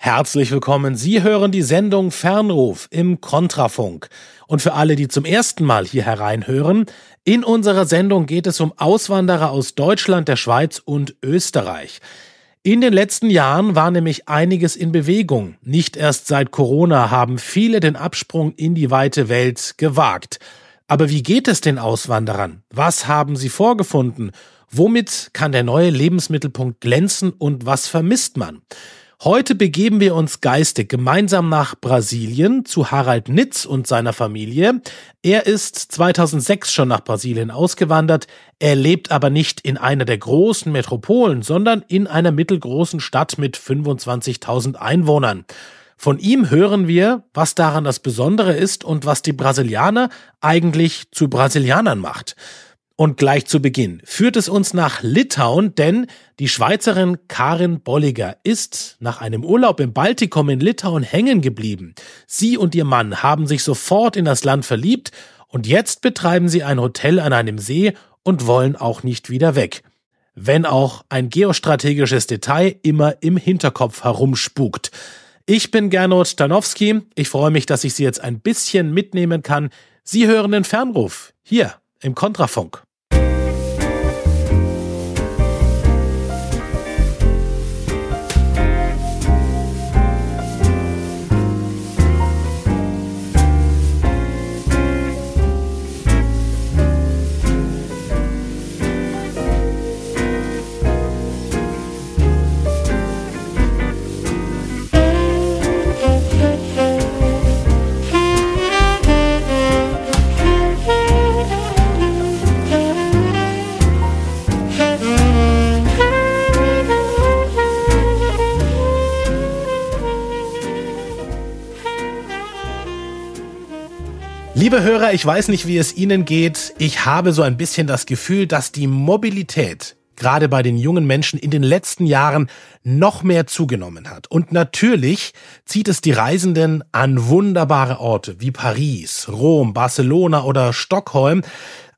Herzlich willkommen. Sie hören die Sendung Fernruf im Kontrafunk. Und für alle, die zum ersten Mal hier hereinhören, in unserer Sendung geht es um Auswanderer aus Deutschland, der Schweiz und Österreich. In den letzten Jahren war nämlich einiges in Bewegung. Nicht erst seit Corona haben viele den Absprung in die weite Welt gewagt. Aber wie geht es den Auswanderern? Was haben sie vorgefunden? Womit kann der neue Lebensmittelpunkt glänzen und was vermisst man? Heute begeben wir uns geistig gemeinsam nach Brasilien zu Harald Nitz und seiner Familie. Er ist 2006 schon nach Brasilien ausgewandert. Er lebt aber nicht in einer der großen Metropolen, sondern in einer mittelgroßen Stadt mit 25.000 Einwohnern. Von ihm hören wir, was daran das Besondere ist und was die Brasilianer eigentlich zu Brasilianern macht. Und gleich zu Beginn führt es uns nach Litauen, denn die Schweizerin Karin Bolliger ist nach einem Urlaub im Baltikum in Litauen hängen geblieben. Sie und ihr Mann haben sich sofort in das Land verliebt und jetzt betreiben sie ein Hotel an einem See und wollen auch nicht wieder weg. Wenn auch ein geostrategisches Detail immer im Hinterkopf herumspukt. Ich bin Gernot Stanowski. Ich freue mich, dass ich Sie jetzt ein bisschen mitnehmen kann. Sie hören den Fernruf hier im Kontrafunk. Liebe Hörer, ich weiß nicht, wie es Ihnen geht. Ich habe so ein bisschen das Gefühl, dass die Mobilität gerade bei den jungen Menschen in den letzten Jahren noch mehr zugenommen hat. Und natürlich zieht es die Reisenden an wunderbare Orte wie Paris, Rom, Barcelona oder Stockholm.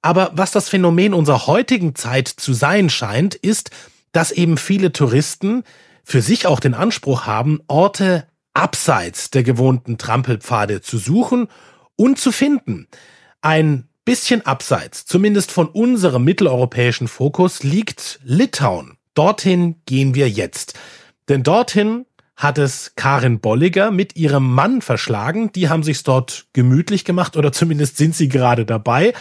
Aber was das Phänomen unserer heutigen Zeit zu sein scheint, ist, dass eben viele Touristen für sich auch den Anspruch haben, Orte abseits der gewohnten Trampelpfade zu suchen und zu finden. Ein bisschen abseits, zumindest von unserem mitteleuropäischen Fokus, liegt Litauen. Dorthin gehen wir jetzt. Denn dorthin hat es Karin Bolliger mit ihrem Mann verschlagen. Die haben sich dort gemütlich gemacht oder zumindest sind sie gerade dabei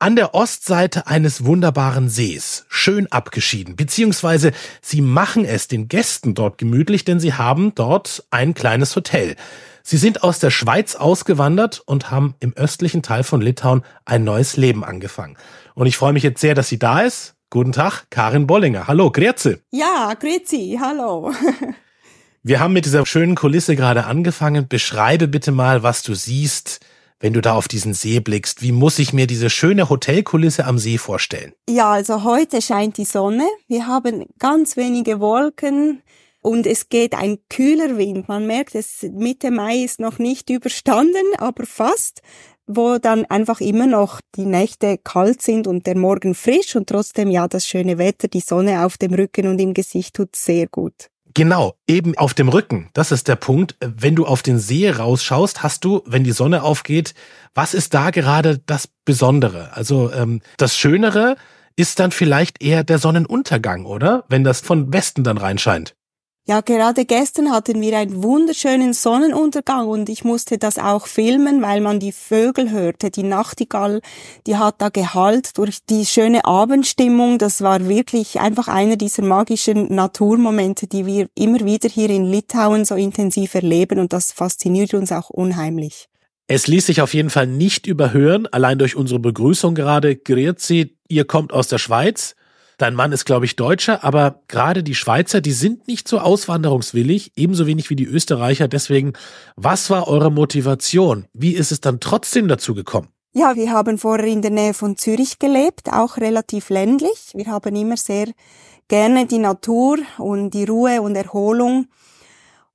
an der Ostseite eines wunderbaren Sees, schön abgeschieden, beziehungsweise sie machen es den Gästen dort gemütlich, denn sie haben dort ein kleines Hotel. Sie sind aus der Schweiz ausgewandert und haben im östlichen Teil von Litauen ein neues Leben angefangen. Und ich freue mich jetzt sehr, dass sie da ist. Guten Tag, Karin Bollinger. Hallo, Grüezi. Ja, Grüezi, hallo. Wir haben mit dieser schönen Kulisse gerade angefangen. Beschreibe bitte mal, was du siehst, wenn du da auf diesen See blickst? Wie muss ich mir diese schöne Hotelkulisse am See vorstellen? Ja, also heute scheint die Sonne. Wir haben ganz wenige Wolken. Und es geht ein kühler Wind. Man merkt, es Mitte Mai ist noch nicht überstanden, aber fast, wo dann einfach immer noch die Nächte kalt sind und der Morgen frisch und trotzdem ja das schöne Wetter, die Sonne auf dem Rücken und im Gesicht tut sehr gut. Genau, eben auf dem Rücken. Das ist der Punkt. Wenn du auf den See rausschaust, hast du, wenn die Sonne aufgeht, was ist da gerade das Besondere? Also ähm, das Schönere ist dann vielleicht eher der Sonnenuntergang, oder? Wenn das von Westen dann reinscheint. Ja, gerade gestern hatten wir einen wunderschönen Sonnenuntergang und ich musste das auch filmen, weil man die Vögel hörte. Die Nachtigall, die hat da Gehalt durch die schöne Abendstimmung. Das war wirklich einfach einer dieser magischen Naturmomente, die wir immer wieder hier in Litauen so intensiv erleben und das fasziniert uns auch unheimlich. Es ließ sich auf jeden Fall nicht überhören, allein durch unsere Begrüßung gerade. Grüezi, ihr kommt aus der Schweiz. Dein Mann ist, glaube ich, Deutscher, aber gerade die Schweizer, die sind nicht so auswanderungswillig, ebenso wenig wie die Österreicher. Deswegen, was war eure Motivation? Wie ist es dann trotzdem dazu gekommen? Ja, wir haben vorher in der Nähe von Zürich gelebt, auch relativ ländlich. Wir haben immer sehr gerne die Natur und die Ruhe und Erholung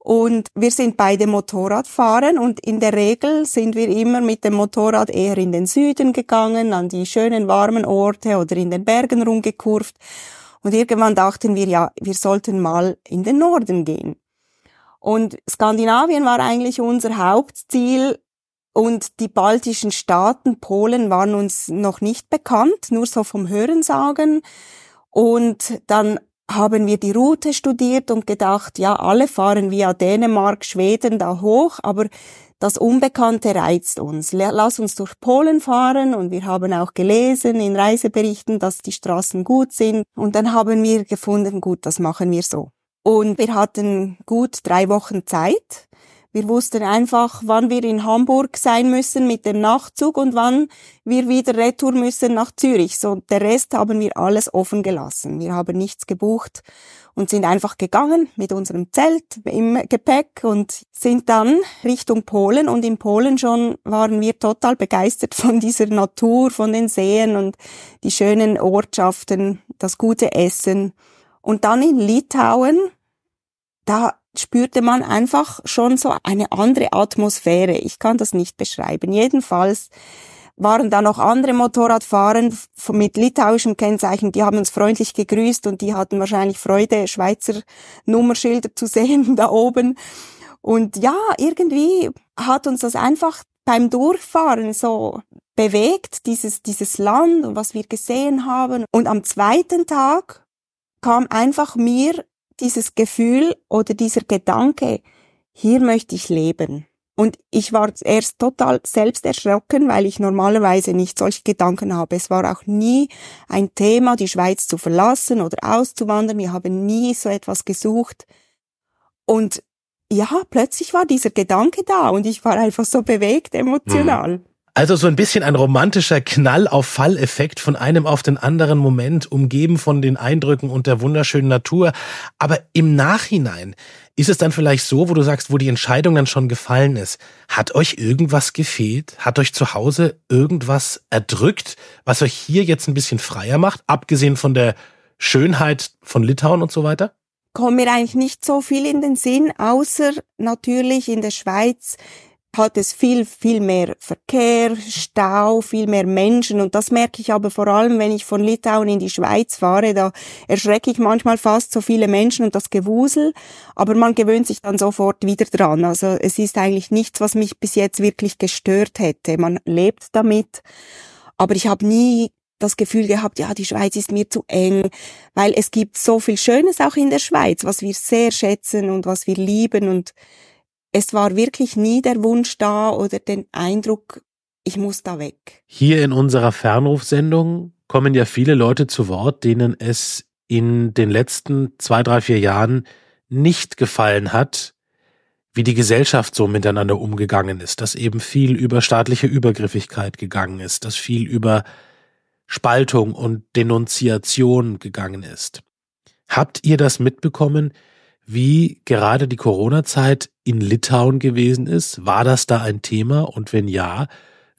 und wir sind beide Motorradfahren und in der Regel sind wir immer mit dem Motorrad eher in den Süden gegangen, an die schönen warmen Orte oder in den Bergen rumgekurft. Und irgendwann dachten wir, ja, wir sollten mal in den Norden gehen. Und Skandinavien war eigentlich unser Hauptziel und die baltischen Staaten, Polen waren uns noch nicht bekannt, nur so vom Hörensagen. Und dann haben wir die Route studiert und gedacht, ja, alle fahren via Dänemark, Schweden da hoch, aber das Unbekannte reizt uns. Lass uns durch Polen fahren und wir haben auch gelesen in Reiseberichten, dass die Straßen gut sind. Und dann haben wir gefunden, gut, das machen wir so. Und wir hatten gut drei Wochen Zeit wir wussten einfach, wann wir in Hamburg sein müssen mit dem Nachtzug und wann wir wieder retour müssen nach Zürich. So, der Rest haben wir alles offen gelassen. Wir haben nichts gebucht und sind einfach gegangen mit unserem Zelt im Gepäck und sind dann Richtung Polen und in Polen schon waren wir total begeistert von dieser Natur, von den Seen und die schönen Ortschaften, das gute Essen. Und dann in Litauen, da spürte man einfach schon so eine andere Atmosphäre. Ich kann das nicht beschreiben. Jedenfalls waren da noch andere Motorradfahrer mit litauischem Kennzeichen, die haben uns freundlich gegrüßt und die hatten wahrscheinlich Freude, Schweizer Nummerschilder zu sehen da oben. Und ja, irgendwie hat uns das einfach beim Durchfahren so bewegt, dieses, dieses Land und was wir gesehen haben. Und am zweiten Tag kam einfach mir dieses Gefühl oder dieser Gedanke, hier möchte ich leben. Und ich war erst total selbst erschrocken, weil ich normalerweise nicht solche Gedanken habe. Es war auch nie ein Thema, die Schweiz zu verlassen oder auszuwandern. Wir haben nie so etwas gesucht. Und ja, plötzlich war dieser Gedanke da und ich war einfach so bewegt emotional. Mhm. Also so ein bisschen ein romantischer Knall auf Falleffekt von einem auf den anderen Moment, umgeben von den Eindrücken und der wunderschönen Natur. Aber im Nachhinein ist es dann vielleicht so, wo du sagst, wo die Entscheidung dann schon gefallen ist, hat euch irgendwas gefehlt? Hat euch zu Hause irgendwas erdrückt, was euch hier jetzt ein bisschen freier macht, abgesehen von der Schönheit von Litauen und so weiter? kommt mir eigentlich nicht so viel in den Sinn, außer natürlich in der Schweiz hat es viel, viel mehr Verkehr, Stau, viel mehr Menschen. Und das merke ich aber vor allem, wenn ich von Litauen in die Schweiz fahre, da erschrecke ich manchmal fast so viele Menschen und das Gewusel. Aber man gewöhnt sich dann sofort wieder dran. Also es ist eigentlich nichts, was mich bis jetzt wirklich gestört hätte. Man lebt damit. Aber ich habe nie das Gefühl gehabt, ja, die Schweiz ist mir zu eng, weil es gibt so viel Schönes auch in der Schweiz, was wir sehr schätzen und was wir lieben und es war wirklich nie der Wunsch da oder den Eindruck, ich muss da weg. Hier in unserer Fernrufsendung kommen ja viele Leute zu Wort, denen es in den letzten zwei, drei, vier Jahren nicht gefallen hat, wie die Gesellschaft so miteinander umgegangen ist, dass eben viel über staatliche Übergriffigkeit gegangen ist, dass viel über Spaltung und Denunziation gegangen ist. Habt ihr das mitbekommen? wie gerade die Corona-Zeit in Litauen gewesen ist? War das da ein Thema? Und wenn ja,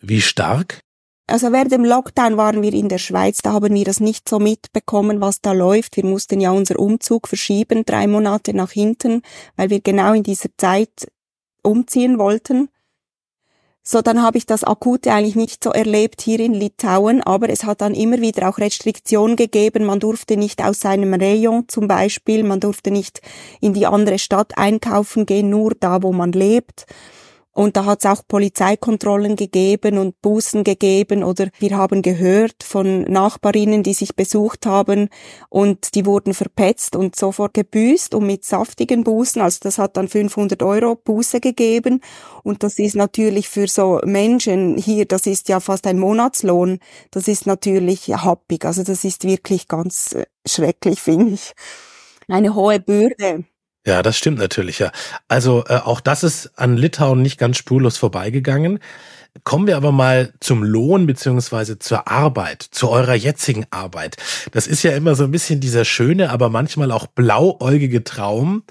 wie stark? Also während dem Lockdown waren wir in der Schweiz, da haben wir das nicht so mitbekommen, was da läuft. Wir mussten ja unser Umzug verschieben, drei Monate nach hinten, weil wir genau in dieser Zeit umziehen wollten. So, dann habe ich das Akute eigentlich nicht so erlebt hier in Litauen, aber es hat dann immer wieder auch Restriktionen gegeben. Man durfte nicht aus seinem Rayon zum Beispiel, man durfte nicht in die andere Stadt einkaufen gehen, nur da, wo man lebt. Und da hat es auch Polizeikontrollen gegeben und Bußen gegeben oder wir haben gehört von Nachbarinnen, die sich besucht haben und die wurden verpetzt und sofort gebüßt und mit saftigen Bußen, also das hat dann 500 Euro Buße gegeben und das ist natürlich für so Menschen hier, das ist ja fast ein Monatslohn, das ist natürlich happig, also das ist wirklich ganz äh, schrecklich, finde ich. Eine hohe Bürde. Ja, das stimmt natürlich, ja. Also äh, auch das ist an Litauen nicht ganz spurlos vorbeigegangen. Kommen wir aber mal zum Lohn beziehungsweise zur Arbeit, zu eurer jetzigen Arbeit. Das ist ja immer so ein bisschen dieser schöne, aber manchmal auch blauäugige Traum.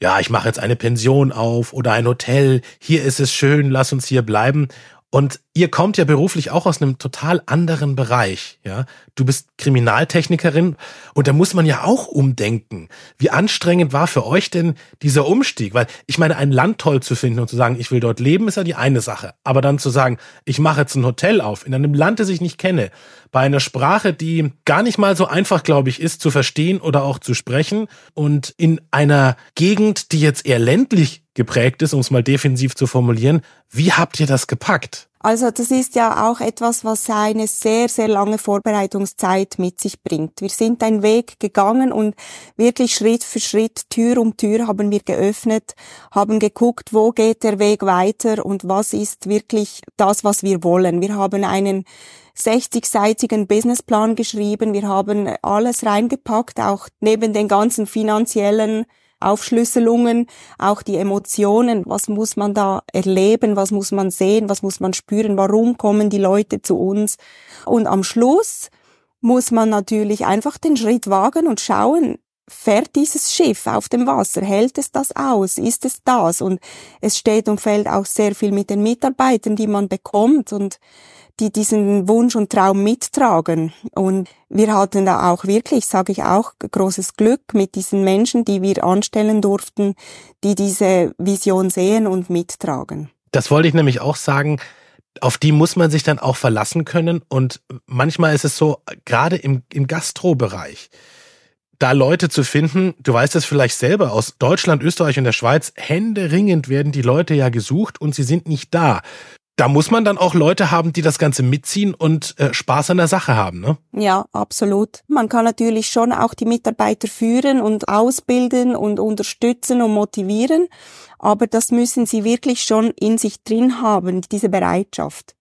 Ja, ich mache jetzt eine Pension auf oder ein Hotel, hier ist es schön, lass uns hier bleiben. Und ihr kommt ja beruflich auch aus einem total anderen Bereich, ja. Du bist Kriminaltechnikerin und da muss man ja auch umdenken. Wie anstrengend war für euch denn dieser Umstieg? Weil ich meine, ein Land toll zu finden und zu sagen, ich will dort leben, ist ja die eine Sache. Aber dann zu sagen, ich mache jetzt ein Hotel auf in einem Land, das ich nicht kenne, bei einer Sprache, die gar nicht mal so einfach, glaube ich, ist zu verstehen oder auch zu sprechen und in einer Gegend, die jetzt eher ländlich geprägt ist, um es mal defensiv zu formulieren. Wie habt ihr das gepackt? Also das ist ja auch etwas, was eine sehr, sehr lange Vorbereitungszeit mit sich bringt. Wir sind einen Weg gegangen und wirklich Schritt für Schritt, Tür um Tür haben wir geöffnet, haben geguckt, wo geht der Weg weiter und was ist wirklich das, was wir wollen. Wir haben einen 60-seitigen Businessplan geschrieben, wir haben alles reingepackt, auch neben den ganzen finanziellen Aufschlüsselungen, auch die Emotionen, was muss man da erleben, was muss man sehen, was muss man spüren, warum kommen die Leute zu uns. Und am Schluss muss man natürlich einfach den Schritt wagen und schauen, fährt dieses Schiff auf dem Wasser, hält es das aus, ist es das? Und es steht und fällt auch sehr viel mit den Mitarbeitern, die man bekommt und die diesen Wunsch und Traum mittragen. Und wir hatten da auch wirklich, sage ich auch, großes Glück mit diesen Menschen, die wir anstellen durften, die diese Vision sehen und mittragen. Das wollte ich nämlich auch sagen. Auf die muss man sich dann auch verlassen können. Und manchmal ist es so, gerade im, im Gastrobereich, da Leute zu finden, du weißt es vielleicht selber, aus Deutschland, Österreich und der Schweiz, händeringend werden die Leute ja gesucht und sie sind nicht da da muss man dann auch Leute haben, die das Ganze mitziehen und äh, Spaß an der Sache haben, ne? Ja, absolut. Man kann natürlich schon auch die Mitarbeiter führen und ausbilden und unterstützen und motivieren, aber das müssen sie wirklich schon in sich drin haben, diese Bereitschaft.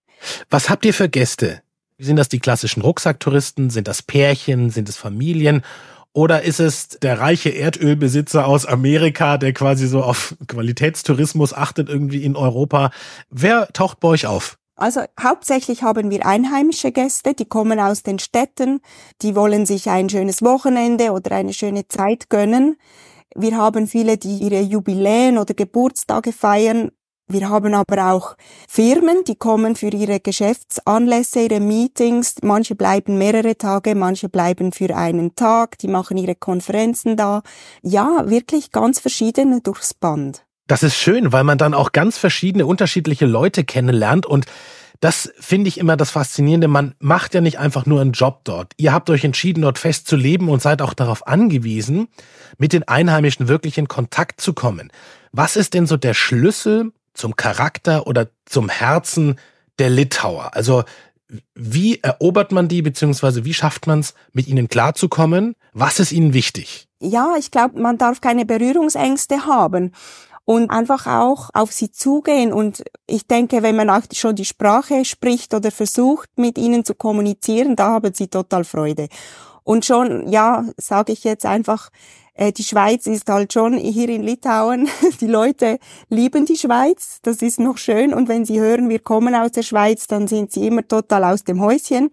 Was habt ihr für Gäste? Sind das die klassischen Rucksacktouristen? Sind das Pärchen? Sind es Familien? Oder ist es der reiche Erdölbesitzer aus Amerika, der quasi so auf Qualitätstourismus achtet, irgendwie in Europa? Wer taucht bei euch auf? Also hauptsächlich haben wir einheimische Gäste, die kommen aus den Städten, die wollen sich ein schönes Wochenende oder eine schöne Zeit gönnen. Wir haben viele, die ihre Jubiläen oder Geburtstage feiern wir haben aber auch Firmen, die kommen für ihre Geschäftsanlässe, ihre Meetings. Manche bleiben mehrere Tage, manche bleiben für einen Tag. Die machen ihre Konferenzen da. Ja, wirklich ganz verschiedene durchs Band. Das ist schön, weil man dann auch ganz verschiedene, unterschiedliche Leute kennenlernt und das finde ich immer das Faszinierende. Man macht ja nicht einfach nur einen Job dort. Ihr habt euch entschieden, dort festzuleben und seid auch darauf angewiesen, mit den Einheimischen wirklich in Kontakt zu kommen. Was ist denn so der Schlüssel zum Charakter oder zum Herzen der Litauer? Also wie erobert man die, beziehungsweise wie schafft man es, mit ihnen klarzukommen? Was ist ihnen wichtig? Ja, ich glaube, man darf keine Berührungsängste haben und einfach auch auf sie zugehen. Und ich denke, wenn man auch schon die Sprache spricht oder versucht, mit ihnen zu kommunizieren, da haben sie total Freude. Und schon, ja, sage ich jetzt einfach, äh, die Schweiz ist halt schon hier in Litauen, die Leute lieben die Schweiz, das ist noch schön. Und wenn sie hören, wir kommen aus der Schweiz, dann sind sie immer total aus dem Häuschen.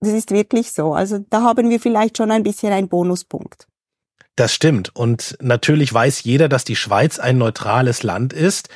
Das ist wirklich so. Also da haben wir vielleicht schon ein bisschen einen Bonuspunkt. Das stimmt. Und natürlich weiß jeder, dass die Schweiz ein neutrales Land ist.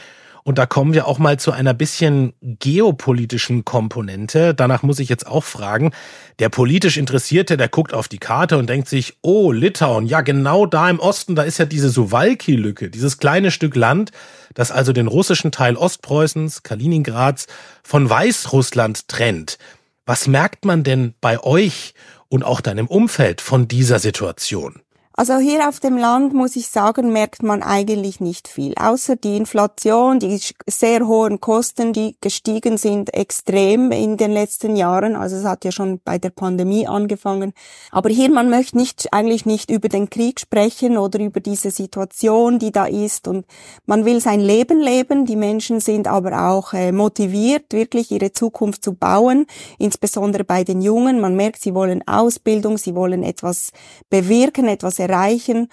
Und da kommen wir auch mal zu einer bisschen geopolitischen Komponente. Danach muss ich jetzt auch fragen. Der politisch Interessierte, der guckt auf die Karte und denkt sich, oh, Litauen, ja, genau da im Osten, da ist ja diese Suwalki-Lücke, dieses kleine Stück Land, das also den russischen Teil Ostpreußens, Kaliningrads, von Weißrussland trennt. Was merkt man denn bei euch und auch deinem Umfeld von dieser Situation? Also hier auf dem Land, muss ich sagen, merkt man eigentlich nicht viel, außer die Inflation, die sehr hohen Kosten, die gestiegen sind extrem in den letzten Jahren. Also es hat ja schon bei der Pandemie angefangen. Aber hier, man möchte nicht, eigentlich nicht über den Krieg sprechen oder über diese Situation, die da ist. Und man will sein Leben leben. Die Menschen sind aber auch äh, motiviert, wirklich ihre Zukunft zu bauen, insbesondere bei den Jungen. Man merkt, sie wollen Ausbildung, sie wollen etwas bewirken, etwas erreichen erreichen.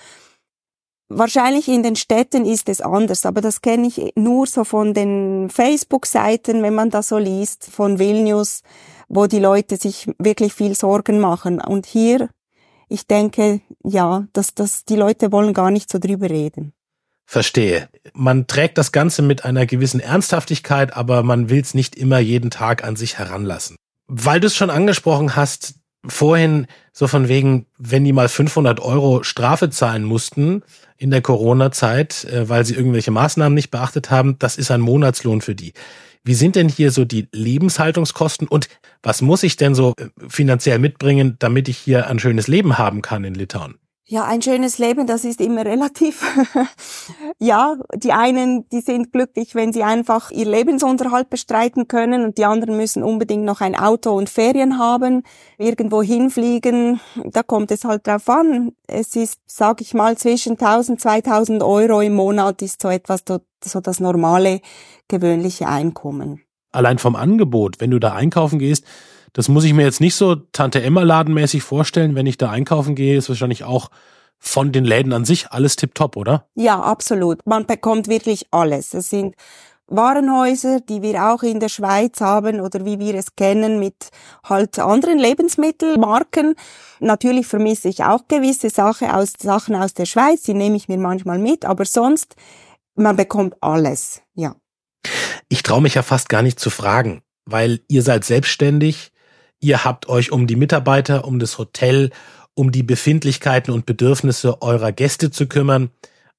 Wahrscheinlich in den Städten ist es anders, aber das kenne ich nur so von den Facebook-Seiten, wenn man das so liest, von Vilnius, wo die Leute sich wirklich viel Sorgen machen. Und hier, ich denke, ja, dass, dass die Leute wollen gar nicht so drüber reden. Verstehe. Man trägt das Ganze mit einer gewissen Ernsthaftigkeit, aber man will es nicht immer jeden Tag an sich heranlassen. Weil du es schon angesprochen hast, vorhin so von wegen, wenn die mal 500 Euro Strafe zahlen mussten in der Corona-Zeit, äh, weil sie irgendwelche Maßnahmen nicht beachtet haben, das ist ein Monatslohn für die. Wie sind denn hier so die Lebenshaltungskosten und was muss ich denn so äh, finanziell mitbringen, damit ich hier ein schönes Leben haben kann in Litauen? Ja, ein schönes Leben, das ist immer relativ. ja, die einen, die sind glücklich, wenn sie einfach ihr Lebensunterhalt bestreiten können und die anderen müssen unbedingt noch ein Auto und Ferien haben, irgendwo hinfliegen. Da kommt es halt drauf an. Es ist, sag ich mal, zwischen 1000, 2000 Euro im Monat ist so etwas, so das normale, gewöhnliche Einkommen. Allein vom Angebot, wenn du da einkaufen gehst, das muss ich mir jetzt nicht so Tante Emma ladenmäßig vorstellen. Wenn ich da einkaufen gehe, ist wahrscheinlich auch von den Läden an sich alles tipptopp, oder? Ja, absolut. Man bekommt wirklich alles. Es sind Warenhäuser, die wir auch in der Schweiz haben oder wie wir es kennen mit halt anderen Lebensmittelmarken. Natürlich vermisse ich auch gewisse Sachen aus, Sachen aus der Schweiz, die nehme ich mir manchmal mit, aber sonst, man bekommt alles, ja. Ich traue mich ja fast gar nicht zu fragen, weil ihr seid selbstständig, Ihr habt euch um die Mitarbeiter, um das Hotel, um die Befindlichkeiten und Bedürfnisse eurer Gäste zu kümmern.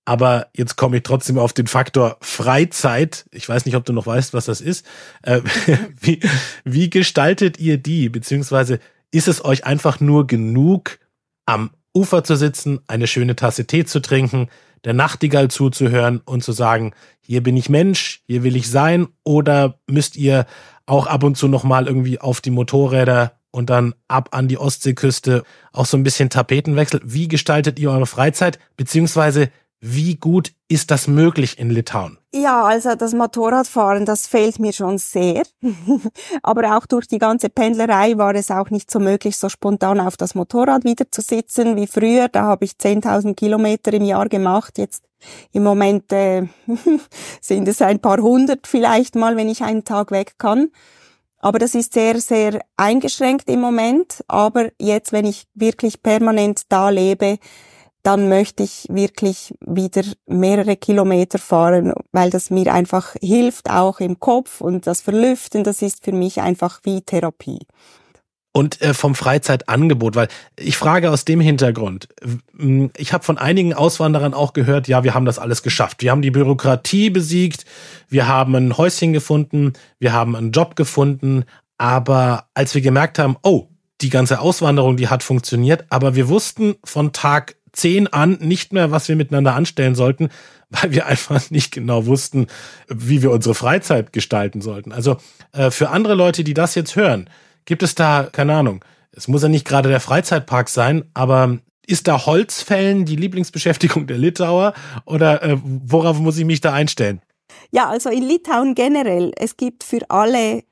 Aber jetzt komme ich trotzdem auf den Faktor Freizeit. Ich weiß nicht, ob du noch weißt, was das ist. Äh, wie, wie gestaltet ihr die? Beziehungsweise ist es euch einfach nur genug, am Ufer zu sitzen, eine schöne Tasse Tee zu trinken, der Nachtigall zuzuhören und zu sagen, hier bin ich Mensch, hier will ich sein oder müsst ihr auch ab und zu nochmal irgendwie auf die Motorräder und dann ab an die Ostseeküste auch so ein bisschen Tapetenwechsel. Wie gestaltet ihr eure Freizeit? Beziehungsweise wie gut ist das möglich in Litauen? Ja, also das Motorradfahren, das fehlt mir schon sehr. Aber auch durch die ganze Pendlerei war es auch nicht so möglich, so spontan auf das Motorrad wieder zu sitzen wie früher. Da habe ich 10.000 Kilometer im Jahr gemacht. Jetzt im Moment äh, sind es ein paar hundert vielleicht mal, wenn ich einen Tag weg kann. Aber das ist sehr, sehr eingeschränkt im Moment. Aber jetzt, wenn ich wirklich permanent da lebe, dann möchte ich wirklich wieder mehrere Kilometer fahren, weil das mir einfach hilft, auch im Kopf und das Verlüften, das ist für mich einfach wie Therapie. Und äh, vom Freizeitangebot, weil ich frage aus dem Hintergrund, ich habe von einigen Auswanderern auch gehört, ja, wir haben das alles geschafft. Wir haben die Bürokratie besiegt, wir haben ein Häuschen gefunden, wir haben einen Job gefunden, aber als wir gemerkt haben, oh, die ganze Auswanderung, die hat funktioniert, aber wir wussten von Tag zehn an nicht mehr, was wir miteinander anstellen sollten, weil wir einfach nicht genau wussten, wie wir unsere Freizeit gestalten sollten. Also äh, für andere Leute, die das jetzt hören, gibt es da, keine Ahnung, es muss ja nicht gerade der Freizeitpark sein, aber ist da Holzfällen die Lieblingsbeschäftigung der Litauer oder äh, worauf muss ich mich da einstellen? Ja, also in Litauen generell, es gibt für alle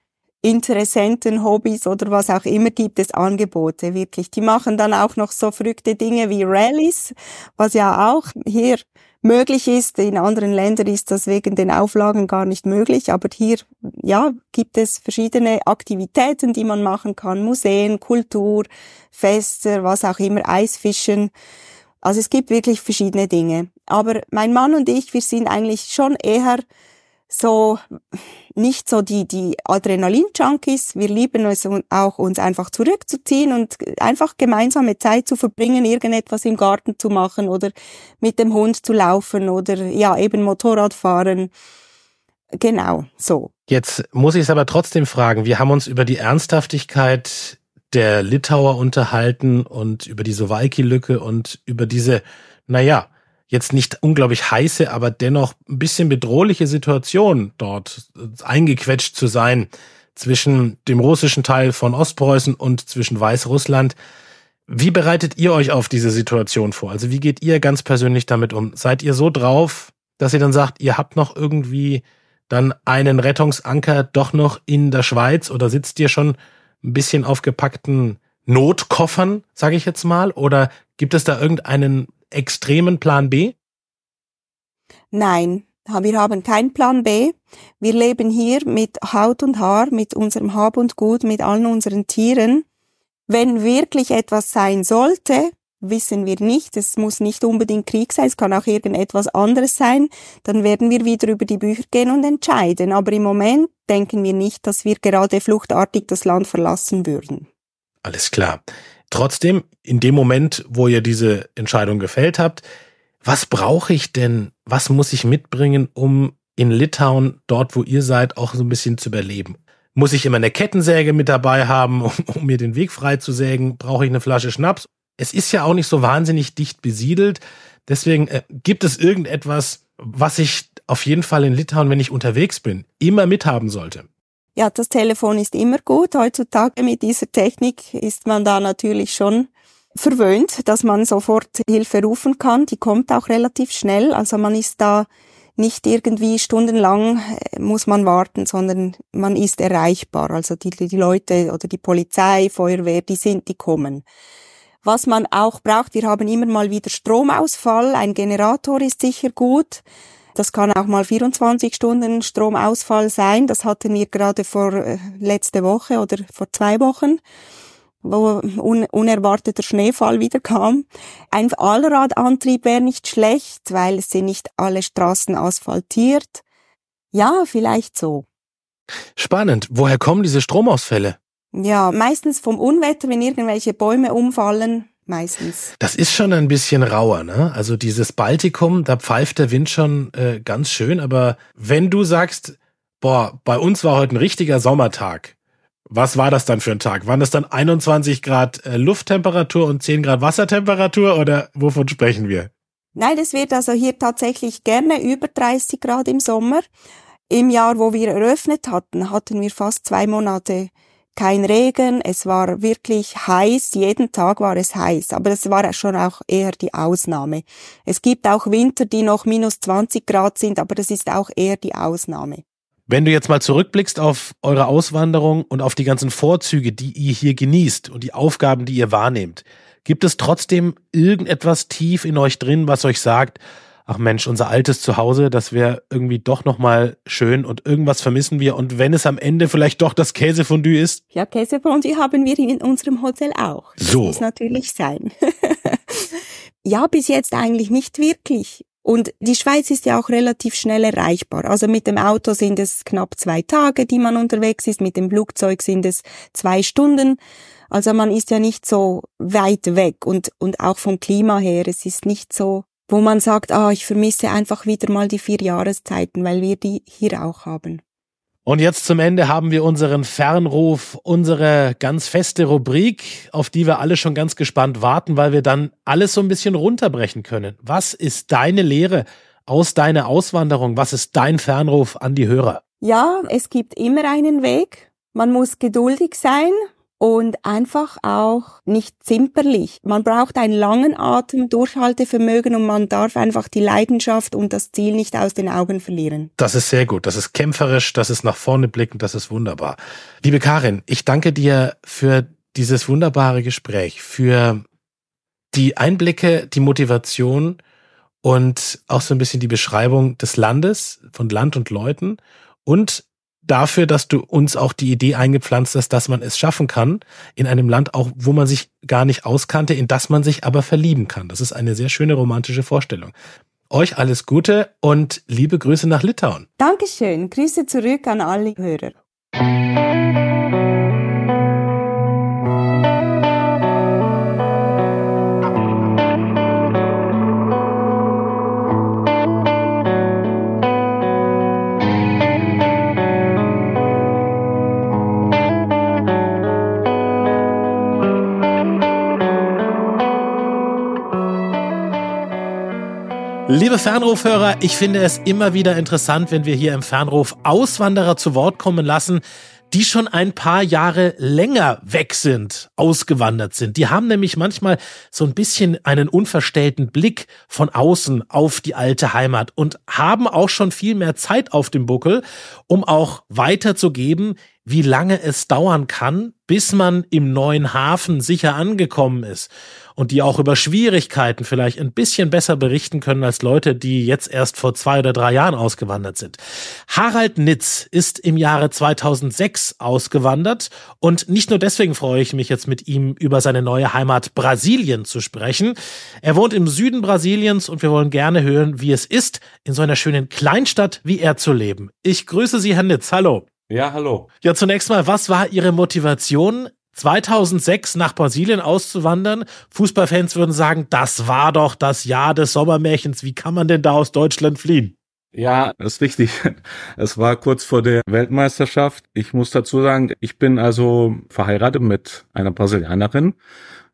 Interessenten, Hobbys oder was auch immer gibt es Angebote, wirklich. Die machen dann auch noch so verrückte Dinge wie Rallies, was ja auch hier möglich ist. In anderen Ländern ist das wegen den Auflagen gar nicht möglich, aber hier, ja, gibt es verschiedene Aktivitäten, die man machen kann. Museen, Kultur, Feste, was auch immer, Eisfischen. Also es gibt wirklich verschiedene Dinge. Aber mein Mann und ich, wir sind eigentlich schon eher so nicht so die die Adrenalin Junkies, wir lieben es auch uns einfach zurückzuziehen und einfach gemeinsame Zeit zu verbringen, irgendetwas im Garten zu machen oder mit dem Hund zu laufen oder ja, eben Motorrad fahren. Genau, so. Jetzt muss ich es aber trotzdem fragen, wir haben uns über die Ernsthaftigkeit der Litauer unterhalten und über die Sowalki-Lücke und über diese, naja, jetzt nicht unglaublich heiße, aber dennoch ein bisschen bedrohliche Situation dort äh, eingequetscht zu sein zwischen dem russischen Teil von Ostpreußen und zwischen Weißrussland. Wie bereitet ihr euch auf diese Situation vor? Also wie geht ihr ganz persönlich damit um? Seid ihr so drauf, dass ihr dann sagt, ihr habt noch irgendwie dann einen Rettungsanker doch noch in der Schweiz oder sitzt ihr schon ein bisschen auf gepackten Notkoffern, sage ich jetzt mal? Oder gibt es da irgendeinen extremen Plan B? Nein, wir haben keinen Plan B. Wir leben hier mit Haut und Haar, mit unserem Hab und Gut, mit allen unseren Tieren. Wenn wirklich etwas sein sollte, wissen wir nicht. Es muss nicht unbedingt Krieg sein, es kann auch irgendetwas anderes sein. Dann werden wir wieder über die Bücher gehen und entscheiden. Aber im Moment denken wir nicht, dass wir gerade fluchtartig das Land verlassen würden. Alles klar trotzdem, in dem Moment, wo ihr diese Entscheidung gefällt habt, was brauche ich denn, was muss ich mitbringen, um in Litauen, dort wo ihr seid, auch so ein bisschen zu überleben? Muss ich immer eine Kettensäge mit dabei haben, um, um mir den Weg frei zu sägen? Brauche ich eine Flasche Schnaps? Es ist ja auch nicht so wahnsinnig dicht besiedelt. Deswegen äh, gibt es irgendetwas, was ich auf jeden Fall in Litauen, wenn ich unterwegs bin, immer mithaben sollte ja, das Telefon ist immer gut. Heutzutage mit dieser Technik ist man da natürlich schon verwöhnt, dass man sofort Hilfe rufen kann. Die kommt auch relativ schnell. Also man ist da nicht irgendwie stundenlang äh, muss man warten, sondern man ist erreichbar. Also die, die Leute oder die Polizei, Feuerwehr, die sind, die kommen. Was man auch braucht, wir haben immer mal wieder Stromausfall. Ein Generator ist sicher gut. Das kann auch mal 24 Stunden Stromausfall sein. Das hatten wir gerade vor äh, letzte Woche oder vor zwei Wochen wo un unerwarteter Schneefall wieder kam. Ein Allradantrieb wäre nicht schlecht, weil es sind nicht alle Straßen asphaltiert. Ja, vielleicht so. Spannend. Woher kommen diese Stromausfälle? Ja, meistens vom Unwetter, wenn irgendwelche Bäume umfallen meistens. Das ist schon ein bisschen rauer, ne? Also dieses Baltikum, da pfeift der Wind schon äh, ganz schön, aber wenn du sagst, boah, bei uns war heute ein richtiger Sommertag, was war das dann für ein Tag? Waren das dann 21 Grad äh, Lufttemperatur und 10 Grad Wassertemperatur oder wovon sprechen wir? Nein, das wird also hier tatsächlich gerne über 30 Grad im Sommer. Im Jahr, wo wir eröffnet hatten, hatten wir fast zwei Monate kein Regen, es war wirklich heiß, jeden Tag war es heiß, aber das war schon auch eher die Ausnahme. Es gibt auch Winter, die noch minus 20 Grad sind, aber das ist auch eher die Ausnahme. Wenn du jetzt mal zurückblickst auf eure Auswanderung und auf die ganzen Vorzüge, die ihr hier genießt und die Aufgaben, die ihr wahrnehmt, gibt es trotzdem irgendetwas tief in euch drin, was euch sagt, ach Mensch, unser altes Zuhause, das wäre irgendwie doch nochmal schön und irgendwas vermissen wir. Und wenn es am Ende vielleicht doch das Käsefondue ist? Ja, Käsefondue haben wir in unserem Hotel auch. Das so. muss natürlich sein. ja, bis jetzt eigentlich nicht wirklich. Und die Schweiz ist ja auch relativ schnell erreichbar. Also mit dem Auto sind es knapp zwei Tage, die man unterwegs ist, mit dem Flugzeug sind es zwei Stunden. Also man ist ja nicht so weit weg und, und auch vom Klima her, es ist nicht so wo man sagt, ah, ich vermisse einfach wieder mal die vier Jahreszeiten, weil wir die hier auch haben. Und jetzt zum Ende haben wir unseren Fernruf, unsere ganz feste Rubrik, auf die wir alle schon ganz gespannt warten, weil wir dann alles so ein bisschen runterbrechen können. Was ist deine Lehre aus deiner Auswanderung? Was ist dein Fernruf an die Hörer? Ja, es gibt immer einen Weg. Man muss geduldig sein, und einfach auch nicht zimperlich. Man braucht einen langen Atem, Durchhaltevermögen und man darf einfach die Leidenschaft und das Ziel nicht aus den Augen verlieren. Das ist sehr gut. Das ist kämpferisch, das ist nach vorne blicken, das ist wunderbar. Liebe Karin, ich danke dir für dieses wunderbare Gespräch, für die Einblicke, die Motivation und auch so ein bisschen die Beschreibung des Landes, von Land und Leuten und dafür, dass du uns auch die Idee eingepflanzt hast, dass man es schaffen kann, in einem Land auch, wo man sich gar nicht auskannte, in das man sich aber verlieben kann. Das ist eine sehr schöne romantische Vorstellung. Euch alles Gute und liebe Grüße nach Litauen. Dankeschön. Grüße zurück an alle Hörer. Liebe Fernrufhörer, ich finde es immer wieder interessant, wenn wir hier im Fernruf Auswanderer zu Wort kommen lassen, die schon ein paar Jahre länger weg sind, ausgewandert sind. Die haben nämlich manchmal so ein bisschen einen unverstellten Blick von außen auf die alte Heimat und haben auch schon viel mehr Zeit auf dem Buckel, um auch weiterzugeben, wie lange es dauern kann, bis man im neuen Hafen sicher angekommen ist und die auch über Schwierigkeiten vielleicht ein bisschen besser berichten können als Leute, die jetzt erst vor zwei oder drei Jahren ausgewandert sind. Harald Nitz ist im Jahre 2006 ausgewandert und nicht nur deswegen freue ich mich jetzt mit ihm über seine neue Heimat Brasilien zu sprechen. Er wohnt im Süden Brasiliens und wir wollen gerne hören, wie es ist, in so einer schönen Kleinstadt wie er zu leben. Ich grüße Sie, Herr Nitz. Hallo. Ja, hallo. Ja, zunächst mal, was war Ihre Motivation, 2006 nach Brasilien auszuwandern. Fußballfans würden sagen, das war doch das Jahr des Sommermärchens. Wie kann man denn da aus Deutschland fliehen? Ja, ist richtig. Es war kurz vor der Weltmeisterschaft. Ich muss dazu sagen, ich bin also verheiratet mit einer Brasilianerin.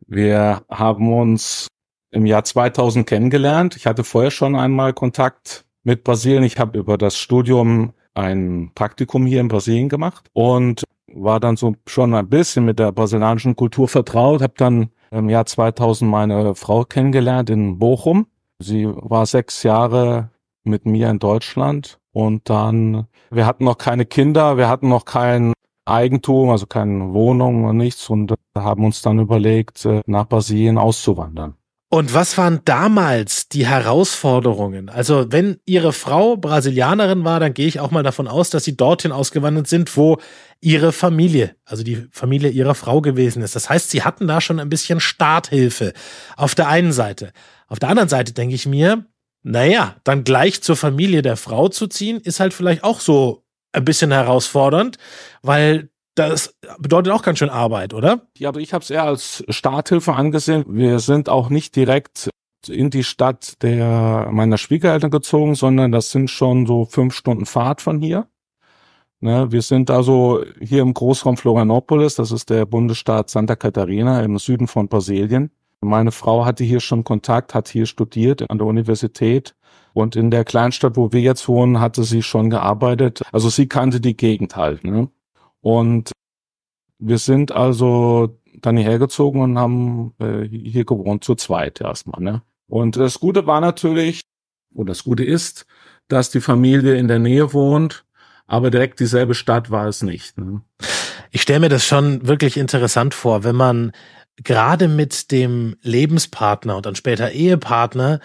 Wir haben uns im Jahr 2000 kennengelernt. Ich hatte vorher schon einmal Kontakt mit Brasilien. Ich habe über das Studium ein Praktikum hier in Brasilien gemacht und war dann so schon ein bisschen mit der brasilianischen Kultur vertraut, habe dann im Jahr 2000 meine Frau kennengelernt in Bochum. Sie war sechs Jahre mit mir in Deutschland und dann, wir hatten noch keine Kinder, wir hatten noch kein Eigentum, also keine Wohnung und nichts und haben uns dann überlegt, äh, nach Brasilien auszuwandern. Und was waren damals die Herausforderungen? Also wenn Ihre Frau Brasilianerin war, dann gehe ich auch mal davon aus, dass Sie dorthin ausgewandert sind, wo Ihre Familie, also die Familie Ihrer Frau gewesen ist. Das heißt, Sie hatten da schon ein bisschen Starthilfe auf der einen Seite. Auf der anderen Seite denke ich mir, naja, dann gleich zur Familie der Frau zu ziehen, ist halt vielleicht auch so ein bisschen herausfordernd, weil das bedeutet auch ganz schön Arbeit, oder? Ja, aber ich habe es eher als Starthilfe angesehen. Wir sind auch nicht direkt in die Stadt der meiner Schwiegereltern gezogen, sondern das sind schon so fünf Stunden Fahrt von hier. Ne, wir sind also hier im Großraum Florianopolis, das ist der Bundesstaat Santa Catarina im Süden von Brasilien. Meine Frau hatte hier schon Kontakt, hat hier studiert an der Universität und in der Kleinstadt, wo wir jetzt wohnen, hatte sie schon gearbeitet. Also sie kannte die Gegend halt. Ne? Und wir sind also dann hierher gezogen und haben äh, hier gewohnt zu zweit erstmal. Ne? Und das Gute war natürlich, oder das Gute ist, dass die Familie in der Nähe wohnt, aber direkt dieselbe Stadt war es nicht. Ne? Ich stelle mir das schon wirklich interessant vor, wenn man gerade mit dem Lebenspartner und dann später Ehepartner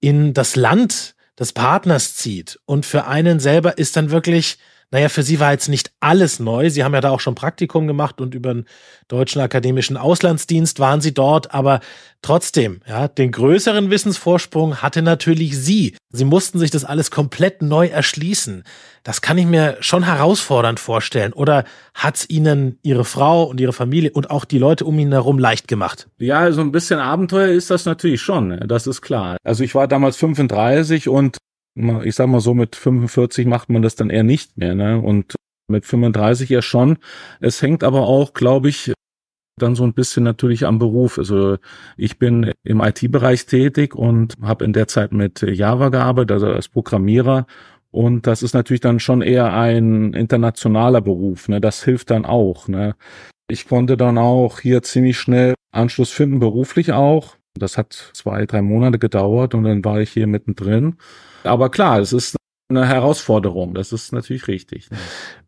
in das Land des Partners zieht und für einen selber ist dann wirklich naja, für sie war jetzt nicht alles neu. Sie haben ja da auch schon Praktikum gemacht und über den Deutschen Akademischen Auslandsdienst waren sie dort, aber trotzdem, ja, den größeren Wissensvorsprung hatte natürlich sie. Sie mussten sich das alles komplett neu erschließen. Das kann ich mir schon herausfordernd vorstellen. Oder hat's ihnen ihre Frau und ihre Familie und auch die Leute um ihn herum leicht gemacht? Ja, so ein bisschen Abenteuer ist das natürlich schon. Das ist klar. Also ich war damals 35 und ich sag mal so, mit 45 macht man das dann eher nicht mehr, ne? Und mit 35 ja schon. Es hängt aber auch, glaube ich, dann so ein bisschen natürlich am Beruf. Also ich bin im IT-Bereich tätig und habe in der Zeit mit Java gearbeitet, also als Programmierer. Und das ist natürlich dann schon eher ein internationaler Beruf. Ne? Das hilft dann auch. Ne? Ich konnte dann auch hier ziemlich schnell Anschluss finden, beruflich auch. Das hat zwei, drei Monate gedauert und dann war ich hier mittendrin aber klar, es ist eine Herausforderung, das ist natürlich richtig.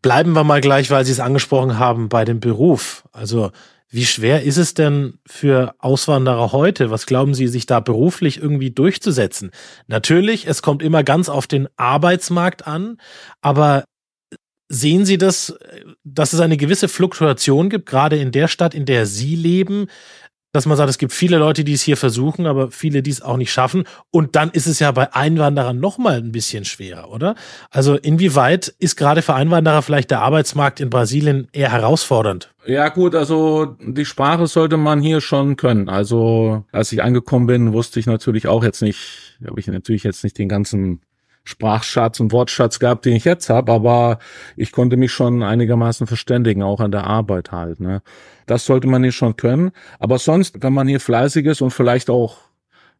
Bleiben wir mal gleich, weil Sie es angesprochen haben, bei dem Beruf. Also wie schwer ist es denn für Auswanderer heute? Was glauben Sie, sich da beruflich irgendwie durchzusetzen? Natürlich, es kommt immer ganz auf den Arbeitsmarkt an, aber sehen Sie das, dass es eine gewisse Fluktuation gibt, gerade in der Stadt, in der Sie leben? dass man sagt, es gibt viele Leute, die es hier versuchen, aber viele, die es auch nicht schaffen. Und dann ist es ja bei Einwanderern nochmal ein bisschen schwerer, oder? Also inwieweit ist gerade für Einwanderer vielleicht der Arbeitsmarkt in Brasilien eher herausfordernd? Ja gut, also die Sprache sollte man hier schon können. Also als ich angekommen bin, wusste ich natürlich auch jetzt nicht, habe ich natürlich jetzt nicht den ganzen Sprachschatz und Wortschatz gehabt, den ich jetzt habe, aber ich konnte mich schon einigermaßen verständigen, auch an der Arbeit halt. Ne? Das sollte man hier schon können. Aber sonst, wenn man hier fleißig ist und vielleicht auch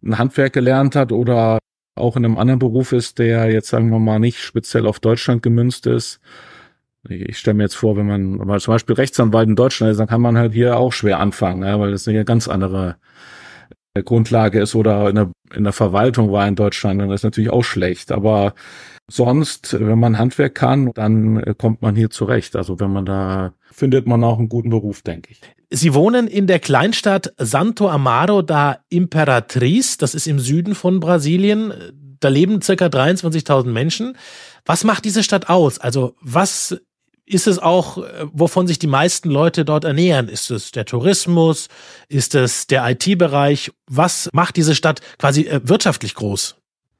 ein Handwerk gelernt hat oder auch in einem anderen Beruf ist, der jetzt sagen wir mal nicht speziell auf Deutschland gemünzt ist. Ich stelle mir jetzt vor, wenn man mal zum Beispiel Rechtsanwalt in Deutschland ist, dann kann man halt hier auch schwer anfangen, ne? weil das sind ja ganz andere Grundlage ist oder in der, in der Verwaltung war in Deutschland, dann ist natürlich auch schlecht. Aber sonst, wenn man Handwerk kann, dann äh, kommt man hier zurecht. Also wenn man da, findet man auch einen guten Beruf, denke ich. Sie wohnen in der Kleinstadt Santo Amaro da Imperatriz. Das ist im Süden von Brasilien. Da leben circa 23.000 Menschen. Was macht diese Stadt aus? Also was ist es auch, äh, wovon sich die meisten Leute dort ernähren? Ist es der Tourismus? Ist es der IT-Bereich? Was macht diese Stadt quasi äh, wirtschaftlich groß?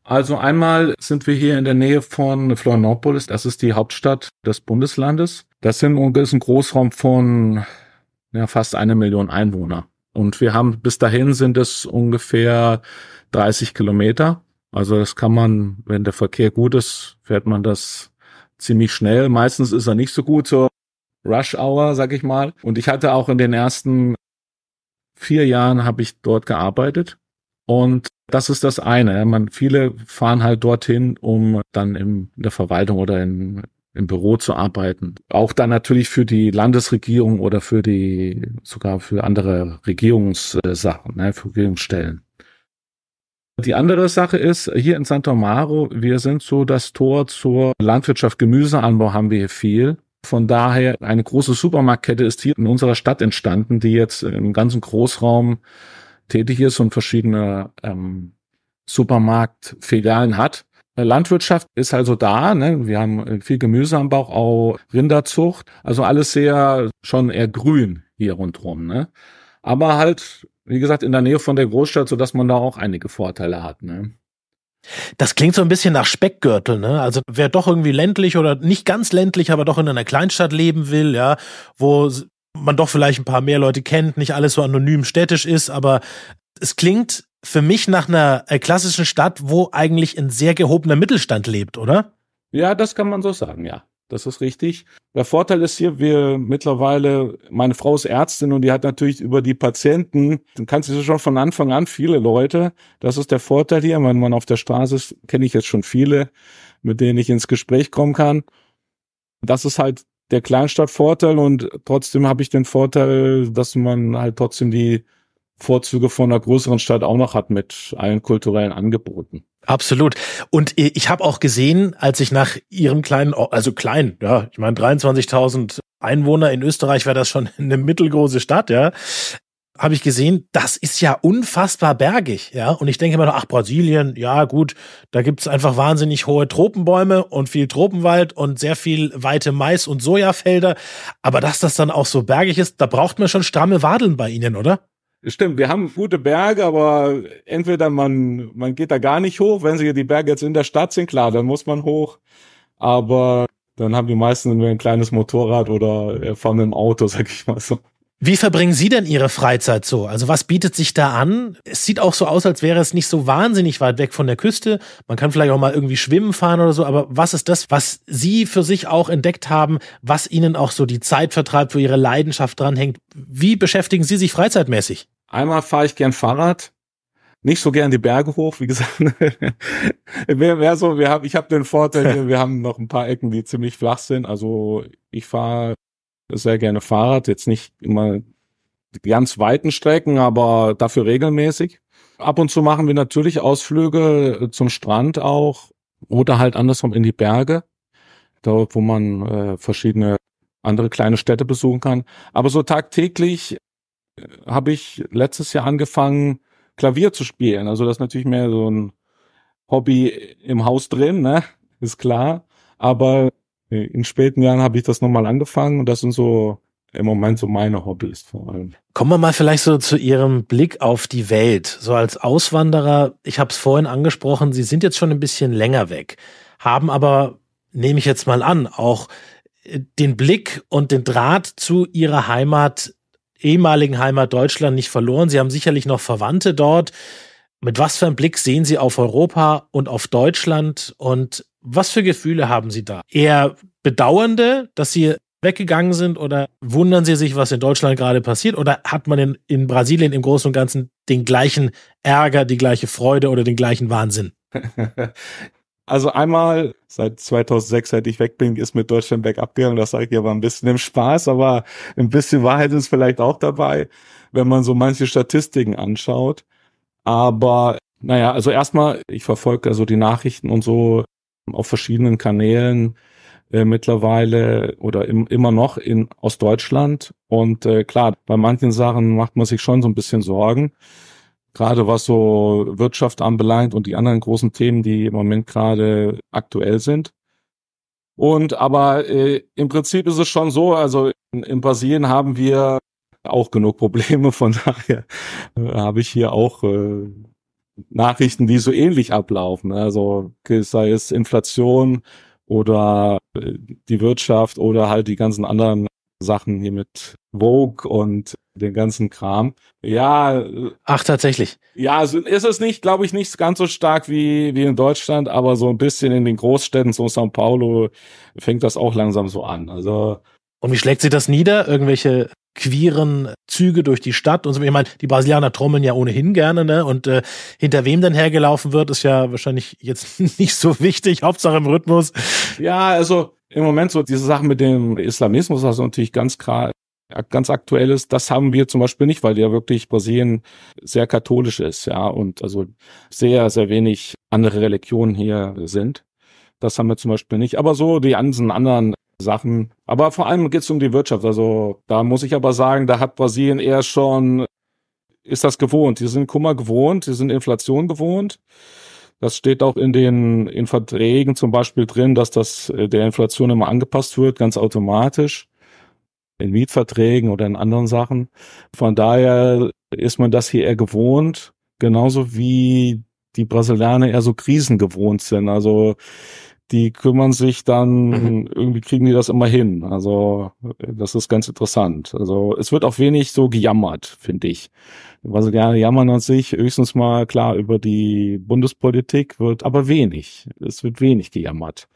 Also einmal sind wir hier in der Nähe von Florianopolis. Das ist die Hauptstadt des Bundeslandes. Das sind, ist ein Großraum von ja, fast eine Million Einwohner. Und wir haben, bis dahin sind es ungefähr 30 Kilometer. Also das kann man, wenn der Verkehr gut ist, fährt man das ziemlich schnell. Meistens ist er nicht so gut zur Rush Hour, sag ich mal. Und ich hatte auch in den ersten vier Jahren habe ich dort gearbeitet. Und das ist das eine. Man, viele fahren halt dorthin, um dann in der Verwaltung oder in, im Büro zu arbeiten. Auch dann natürlich für die Landesregierung oder für die, sogar für andere Regierungssachen, ne, für Regierungsstellen. Die andere Sache ist, hier in Santo Maro, wir sind so das Tor zur Landwirtschaft, Gemüseanbau haben wir hier viel. Von daher, eine große Supermarktkette ist hier in unserer Stadt entstanden, die jetzt im ganzen Großraum tätig ist und verschiedene ähm, Supermarktfilialen hat. Äh, Landwirtschaft ist also da, ne? wir haben äh, viel Gemüse am Bauch, auch Rinderzucht, also alles sehr schon eher grün hier rundherum. Ne? Aber halt wie gesagt, in der Nähe von der Großstadt, sodass man da auch einige Vorteile hat. Ne? Das klingt so ein bisschen nach Speckgürtel, ne? Also wer doch irgendwie ländlich oder nicht ganz ländlich, aber doch in einer Kleinstadt leben will, ja, wo man doch vielleicht ein paar mehr Leute kennt, nicht alles so anonym städtisch ist, aber es klingt für mich nach einer äh, klassischen Stadt, wo eigentlich ein sehr gehobener Mittelstand lebt, oder? Ja, das kann man so sagen, ja das ist richtig. Der Vorteil ist hier, wir mittlerweile, meine Frau ist Ärztin und die hat natürlich über die Patienten, dann kannst du schon von Anfang an viele Leute, das ist der Vorteil hier, wenn man auf der Straße ist, kenne ich jetzt schon viele, mit denen ich ins Gespräch kommen kann. Das ist halt der Kleinstadtvorteil und trotzdem habe ich den Vorteil, dass man halt trotzdem die Vorzüge von einer größeren Stadt auch noch hat mit allen kulturellen Angeboten. Absolut. Und ich habe auch gesehen, als ich nach ihrem kleinen, also klein, ja, ich meine 23.000 Einwohner in Österreich wäre das schon eine mittelgroße Stadt, ja, habe ich gesehen, das ist ja unfassbar bergig, ja. Und ich denke immer noch, ach, Brasilien, ja, gut, da gibt's einfach wahnsinnig hohe Tropenbäume und viel Tropenwald und sehr viel weite Mais- und Sojafelder. Aber dass das dann auch so bergig ist, da braucht man schon stramme Wadeln bei Ihnen, oder? Stimmt, wir haben gute Berge, aber entweder man, man geht da gar nicht hoch. Wenn sie die Berge jetzt in der Stadt sind, klar, dann muss man hoch. Aber dann haben die meisten ein kleines Motorrad oder fahren mit dem Auto, sag ich mal so. Wie verbringen Sie denn Ihre Freizeit so? Also was bietet sich da an? Es sieht auch so aus, als wäre es nicht so wahnsinnig weit weg von der Küste. Man kann vielleicht auch mal irgendwie schwimmen fahren oder so, aber was ist das, was Sie für sich auch entdeckt haben, was Ihnen auch so die Zeit vertreibt, wo Ihre Leidenschaft dranhängt? Wie beschäftigen Sie sich freizeitmäßig? Einmal fahre ich gern Fahrrad, nicht so gern die Berge hoch, wie gesagt. mehr, mehr so, wir haben, ich habe den Vorteil, hier, wir haben noch ein paar Ecken, die ziemlich flach sind. Also ich fahre sehr gerne Fahrrad, jetzt nicht immer ganz weiten Strecken, aber dafür regelmäßig. Ab und zu machen wir natürlich Ausflüge zum Strand auch oder halt andersrum in die Berge, dort wo man äh, verschiedene andere kleine Städte besuchen kann. Aber so tagtäglich habe ich letztes Jahr angefangen, Klavier zu spielen. Also das ist natürlich mehr so ein Hobby im Haus drin, ne? Ist klar. Aber in späten Jahren habe ich das nochmal angefangen und das sind so im Moment so meine Hobbys vor allem. Kommen wir mal vielleicht so zu Ihrem Blick auf die Welt. So als Auswanderer, ich habe es vorhin angesprochen, Sie sind jetzt schon ein bisschen länger weg, haben aber, nehme ich jetzt mal an, auch den Blick und den Draht zu Ihrer Heimat ehemaligen Heimat Deutschland nicht verloren. Sie haben sicherlich noch Verwandte dort. Mit was für einem Blick sehen Sie auf Europa und auf Deutschland und was für Gefühle haben Sie da? Eher bedauernde, dass Sie weggegangen sind oder wundern Sie sich, was in Deutschland gerade passiert? Oder hat man in, in Brasilien im Großen und Ganzen den gleichen Ärger, die gleiche Freude oder den gleichen Wahnsinn? Also einmal seit 2006, seit ich weg bin, ist mit Deutschland weg abgegangen. Das sage ich aber ein bisschen im Spaß, aber ein bisschen Wahrheit ist vielleicht auch dabei, wenn man so manche Statistiken anschaut. Aber naja, also erstmal, ich verfolge also die Nachrichten und so auf verschiedenen Kanälen äh, mittlerweile oder im, immer noch in aus Deutschland. Und äh, klar, bei manchen Sachen macht man sich schon so ein bisschen Sorgen gerade was so Wirtschaft anbelangt und die anderen großen Themen, die im Moment gerade aktuell sind. Und aber äh, im Prinzip ist es schon so, also in, in Brasilien haben wir auch genug Probleme, von daher äh, habe ich hier auch äh, Nachrichten, die so ähnlich ablaufen. Also sei es Inflation oder äh, die Wirtschaft oder halt die ganzen anderen Sachen hier mit Vogue und den ganzen Kram. Ja. Äh, Ach, tatsächlich. Ja, also ist es nicht, glaube ich, nicht ganz so stark wie, wie in Deutschland, aber so ein bisschen in den Großstädten, so São Paulo, fängt das auch langsam so an. Also. Und wie schlägt sich das nieder? Irgendwelche queeren Züge durch die Stadt und so. Ich meine, die Brasilianer trommeln ja ohnehin gerne, ne? Und äh, hinter wem denn hergelaufen wird, ist ja wahrscheinlich jetzt nicht so wichtig. Hauptsache im Rhythmus. Ja, also im Moment so diese Sachen mit dem Islamismus, also natürlich ganz klar äh, ganz aktuelles, das haben wir zum Beispiel nicht, weil ja wirklich Brasilien sehr katholisch ist, ja, und also sehr, sehr wenig andere Religionen hier sind. Das haben wir zum Beispiel nicht. Aber so die ganzen anderen Sachen. Aber vor allem geht es um die Wirtschaft. Also da muss ich aber sagen, da hat Brasilien eher schon, ist das gewohnt. Die sind Kummer gewohnt, die sind Inflation gewohnt. Das steht auch in den in Verträgen zum Beispiel drin, dass das äh, der Inflation immer angepasst wird, ganz automatisch in Mietverträgen oder in anderen Sachen. Von daher ist man das hier eher gewohnt, genauso wie die Brasilianer eher so Krisen gewohnt sind. Also die kümmern sich dann, mhm. irgendwie kriegen die das immer hin. Also das ist ganz interessant. Also es wird auch wenig so gejammert, finde ich. Die Brasilianer jammern an sich höchstens mal klar über die Bundespolitik, wird aber wenig. Es wird wenig gejammert.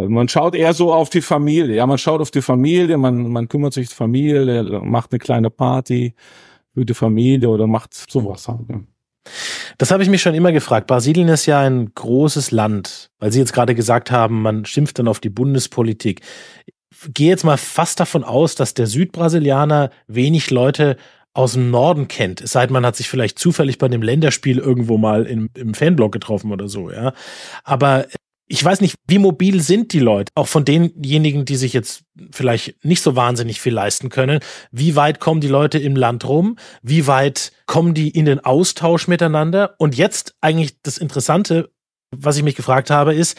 Also man schaut eher so auf die Familie. Ja, man schaut auf die Familie, man, man kümmert sich um die Familie, macht eine kleine Party für die Familie oder macht sowas halt. Ja. Das habe ich mich schon immer gefragt. Brasilien ist ja ein großes Land, weil Sie jetzt gerade gesagt haben, man schimpft dann auf die Bundespolitik. Ich gehe jetzt mal fast davon aus, dass der Südbrasilianer wenig Leute aus dem Norden kennt, es sei denn, man hat sich vielleicht zufällig bei dem Länderspiel irgendwo mal im, im Fanblock getroffen oder so, ja. Aber ich weiß nicht, wie mobil sind die Leute, auch von denjenigen, die sich jetzt vielleicht nicht so wahnsinnig viel leisten können. Wie weit kommen die Leute im Land rum? Wie weit kommen die in den Austausch miteinander? Und jetzt eigentlich das Interessante, was ich mich gefragt habe, ist,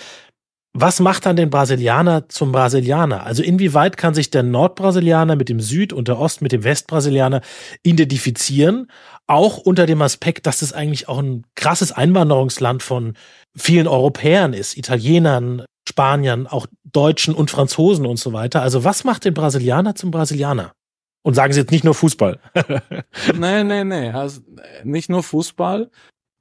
was macht dann den Brasilianer zum Brasilianer? Also inwieweit kann sich der Nordbrasilianer mit dem Süd und der Ost mit dem Westbrasilianer identifizieren? Auch unter dem Aspekt, dass es eigentlich auch ein krasses Einwanderungsland von vielen Europäern ist, Italienern, Spaniern, auch Deutschen und Franzosen und so weiter. Also was macht den Brasilianer zum Brasilianer? Und sagen Sie jetzt nicht nur Fußball. nee, nee, nee. Also äh, nicht nur Fußball.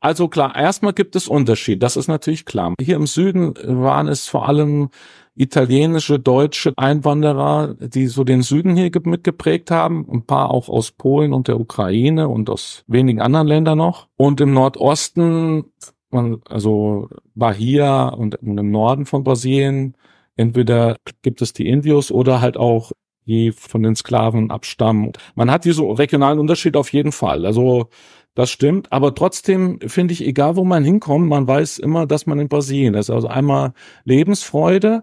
Also klar, erstmal gibt es Unterschied, das ist natürlich klar. Hier im Süden waren es vor allem italienische, deutsche Einwanderer, die so den Süden hier mitgeprägt haben, ein paar auch aus Polen und der Ukraine und aus wenigen anderen Ländern noch. Und im Nordosten, also Bahia und im Norden von Brasilien, entweder gibt es die Indios oder halt auch die von den Sklaven abstammen. Man hat hier so regionalen Unterschied auf jeden Fall. Also das stimmt, aber trotzdem finde ich, egal wo man hinkommt, man weiß immer, dass man in Brasilien ist. Also einmal Lebensfreude.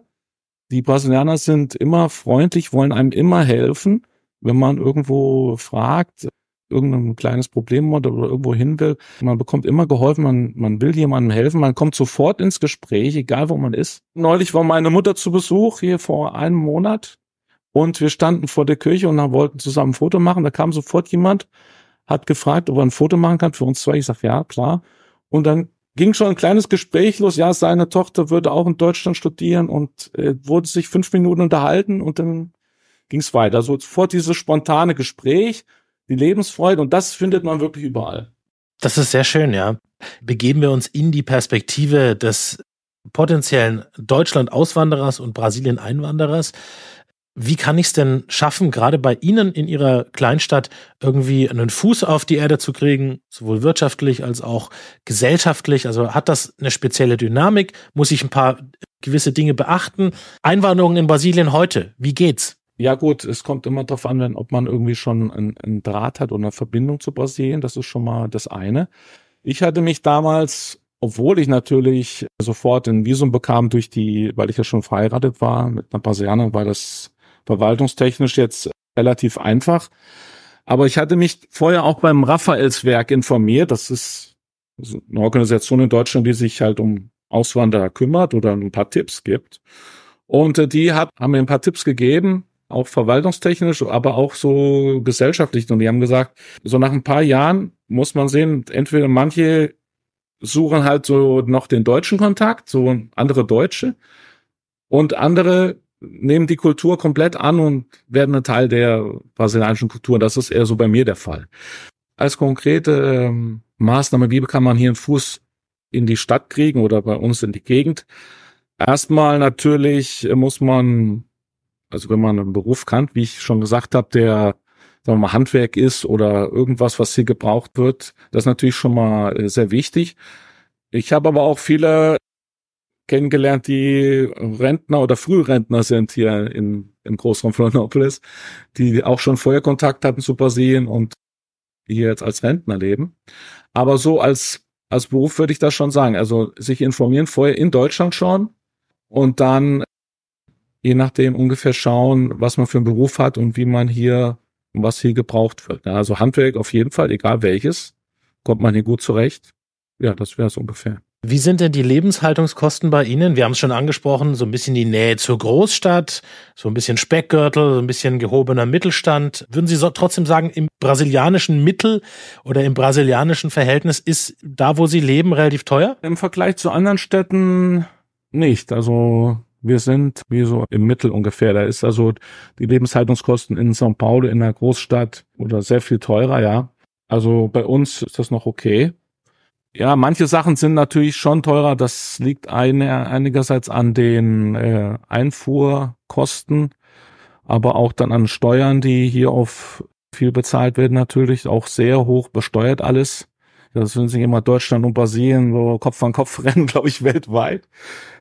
Die Brasilianer sind immer freundlich, wollen einem immer helfen, wenn man irgendwo fragt, irgendein kleines Problem hat oder irgendwo hin will. Man bekommt immer geholfen, man, man will jemandem helfen, man kommt sofort ins Gespräch, egal wo man ist. Neulich war meine Mutter zu Besuch hier vor einem Monat und wir standen vor der Kirche und dann wollten zusammen ein Foto machen. Da kam sofort jemand hat gefragt, ob er ein Foto machen kann für uns zwei. Ich sag, ja, klar. Und dann ging schon ein kleines Gespräch los. Ja, seine Tochter würde auch in Deutschland studieren und äh, wurde sich fünf Minuten unterhalten und dann ging es weiter. So also sofort dieses spontane Gespräch, die Lebensfreude und das findet man wirklich überall. Das ist sehr schön, ja. Begeben wir uns in die Perspektive des potenziellen Deutschland-Auswanderers und Brasilien-Einwanderers wie kann ich es denn schaffen, gerade bei Ihnen in Ihrer Kleinstadt irgendwie einen Fuß auf die Erde zu kriegen, sowohl wirtschaftlich als auch gesellschaftlich? Also hat das eine spezielle Dynamik? Muss ich ein paar gewisse Dinge beachten? Einwanderung in Brasilien heute, wie geht's? Ja gut, es kommt immer darauf an, wenn, ob man irgendwie schon einen Draht hat oder eine Verbindung zu Brasilien. Das ist schon mal das eine. Ich hatte mich damals obwohl ich natürlich sofort ein Visum bekam durch die, weil ich ja schon verheiratet war mit einer Brasilianerin, war das verwaltungstechnisch jetzt relativ einfach. Aber ich hatte mich vorher auch beim Raffaelswerk informiert. Das ist eine Organisation in Deutschland, die sich halt um Auswanderer kümmert oder ein paar Tipps gibt. Und äh, die hat, haben mir ein paar Tipps gegeben, auch verwaltungstechnisch, aber auch so gesellschaftlich. Und die haben gesagt, so nach ein paar Jahren muss man sehen, entweder manche suchen halt so noch den deutschen Kontakt, so andere Deutsche, und andere nehmen die Kultur komplett an und werden ein Teil der brasilianischen Kultur. Das ist eher so bei mir der Fall. Als konkrete ähm, Maßnahme, wie kann man hier einen Fuß in die Stadt kriegen oder bei uns in die Gegend? Erstmal natürlich muss man, also wenn man einen Beruf kann, wie ich schon gesagt habe, der sagen wir mal, Handwerk ist oder irgendwas, was hier gebraucht wird, das ist natürlich schon mal äh, sehr wichtig. Ich habe aber auch viele kennengelernt, die Rentner oder Frührentner sind hier in, im Großraum Florianopolis, die auch schon vorher Kontakt hatten zu Brasilien und hier jetzt als Rentner leben. Aber so als, als Beruf würde ich das schon sagen. Also sich informieren vorher in Deutschland schon und dann je nachdem ungefähr schauen, was man für einen Beruf hat und wie man hier, was hier gebraucht wird. Also Handwerk auf jeden Fall, egal welches, kommt man hier gut zurecht. Ja, das wäre es ungefähr. Wie sind denn die Lebenshaltungskosten bei Ihnen? Wir haben es schon angesprochen, so ein bisschen die Nähe zur Großstadt, so ein bisschen Speckgürtel, so ein bisschen gehobener Mittelstand. Würden Sie so trotzdem sagen, im brasilianischen Mittel oder im brasilianischen Verhältnis ist da, wo Sie leben, relativ teuer? Im Vergleich zu anderen Städten nicht. Also wir sind wie so im Mittel ungefähr. Da ist also die Lebenshaltungskosten in São Paulo, in der Großstadt oder sehr viel teurer, ja. Also bei uns ist das noch okay ja, manche Sachen sind natürlich schon teurer. Das liegt eine, einigerseits an den äh, Einfuhrkosten, aber auch dann an Steuern, die hier auf viel bezahlt werden natürlich, auch sehr hoch besteuert alles. Das sind sich immer Deutschland und Brasilien, wo Kopf an Kopf rennen, glaube ich, weltweit.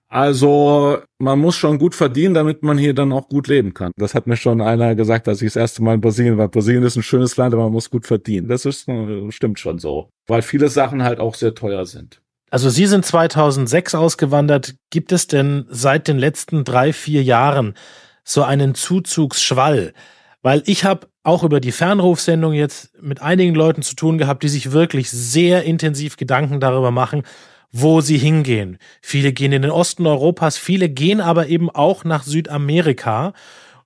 Also man muss schon gut verdienen, damit man hier dann auch gut leben kann. Das hat mir schon einer gesagt, als ich das erste Mal in Brasilien war. Brasilien ist ein schönes Land, aber man muss gut verdienen. Das ist, äh, stimmt schon so, weil viele Sachen halt auch sehr teuer sind. Also Sie sind 2006 ausgewandert. Gibt es denn seit den letzten drei, vier Jahren so einen Zuzugsschwall? Weil ich habe auch über die Fernrufsendung jetzt mit einigen Leuten zu tun gehabt, die sich wirklich sehr intensiv Gedanken darüber machen, wo sie hingehen. Viele gehen in den Osten Europas, viele gehen aber eben auch nach Südamerika.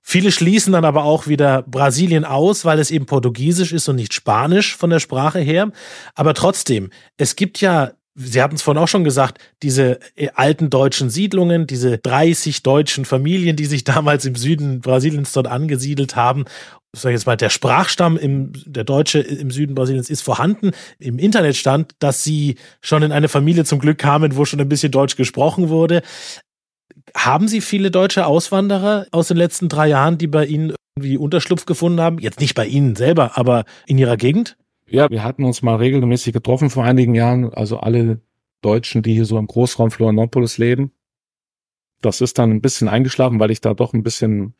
Viele schließen dann aber auch wieder Brasilien aus, weil es eben Portugiesisch ist und nicht Spanisch von der Sprache her. Aber trotzdem, es gibt ja Sie hatten es vorhin auch schon gesagt, diese äh, alten deutschen Siedlungen, diese 30 deutschen Familien, die sich damals im Süden Brasiliens dort angesiedelt haben. Sag ich jetzt mal, der Sprachstamm im, der Deutsche im Süden Brasiliens ist vorhanden. Im Internet stand, dass sie schon in eine Familie zum Glück kamen, wo schon ein bisschen Deutsch gesprochen wurde. Haben Sie viele deutsche Auswanderer aus den letzten drei Jahren, die bei Ihnen irgendwie Unterschlupf gefunden haben? Jetzt nicht bei Ihnen selber, aber in Ihrer Gegend? Ja, wir hatten uns mal regelmäßig getroffen vor einigen Jahren, also alle Deutschen, die hier so im Großraum Florianopolis leben. Das ist dann ein bisschen eingeschlafen, weil ich da doch ein bisschen